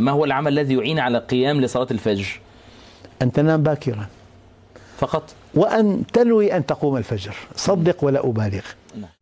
ما هو العمل الذي يعين على القيام لصلاة الفجر أن تنام باكرا فقط وأن تنوي أن تقوم الفجر صدق ولا أبالغ نعم.